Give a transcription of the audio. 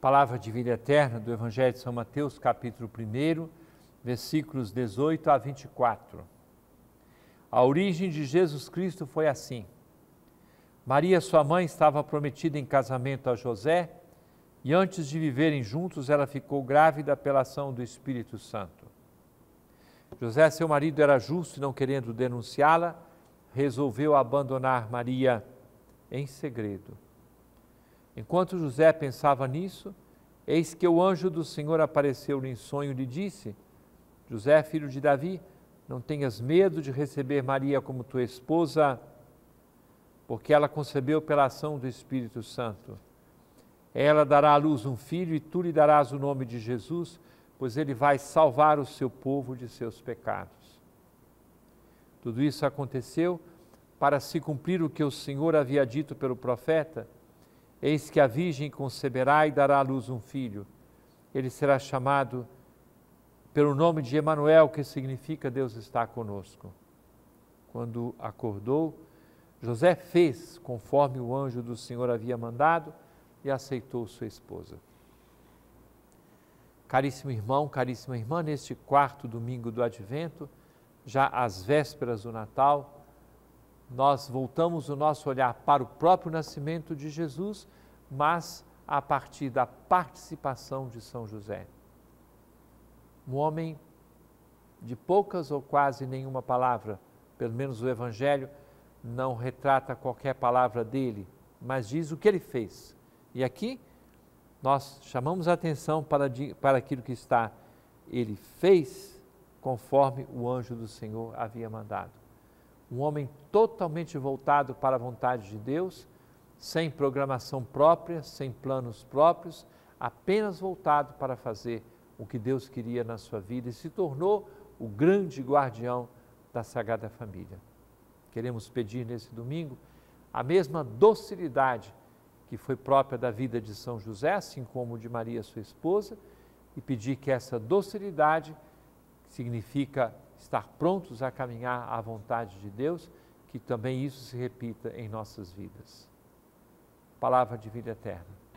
Palavra de vida eterna do Evangelho de São Mateus, capítulo 1, versículos 18 a 24. A origem de Jesus Cristo foi assim. Maria, sua mãe, estava prometida em casamento a José e antes de viverem juntos, ela ficou grávida pela ação do Espírito Santo. José, seu marido, era justo e não querendo denunciá-la, resolveu abandonar Maria em segredo. Enquanto José pensava nisso, eis que o anjo do Senhor apareceu-lhe em sonho e lhe disse: José, filho de Davi, não tenhas medo de receber Maria como tua esposa, porque ela concebeu pela ação do Espírito Santo. Ela dará à luz um filho e tu lhe darás o nome de Jesus, pois ele vai salvar o seu povo de seus pecados. Tudo isso aconteceu para se cumprir o que o Senhor havia dito pelo profeta Eis que a Virgem conceberá e dará à luz um filho. Ele será chamado pelo nome de Emanuel, que significa Deus está conosco. Quando acordou, José fez conforme o anjo do Senhor havia mandado e aceitou sua esposa. Caríssimo irmão, caríssima irmã, neste quarto domingo do advento, já às vésperas do Natal, nós voltamos o nosso olhar para o próprio nascimento de Jesus, mas a partir da participação de São José. Um homem de poucas ou quase nenhuma palavra, pelo menos o Evangelho não retrata qualquer palavra dele, mas diz o que ele fez. E aqui nós chamamos a atenção para, para aquilo que está. Ele fez conforme o anjo do Senhor havia mandado um homem totalmente voltado para a vontade de Deus, sem programação própria, sem planos próprios, apenas voltado para fazer o que Deus queria na sua vida e se tornou o grande guardião da Sagrada Família. Queremos pedir nesse domingo a mesma docilidade que foi própria da vida de São José, assim como de Maria, sua esposa, e pedir que essa docilidade significa estar prontos a caminhar à vontade de Deus, que também isso se repita em nossas vidas. Palavra de vida eterna.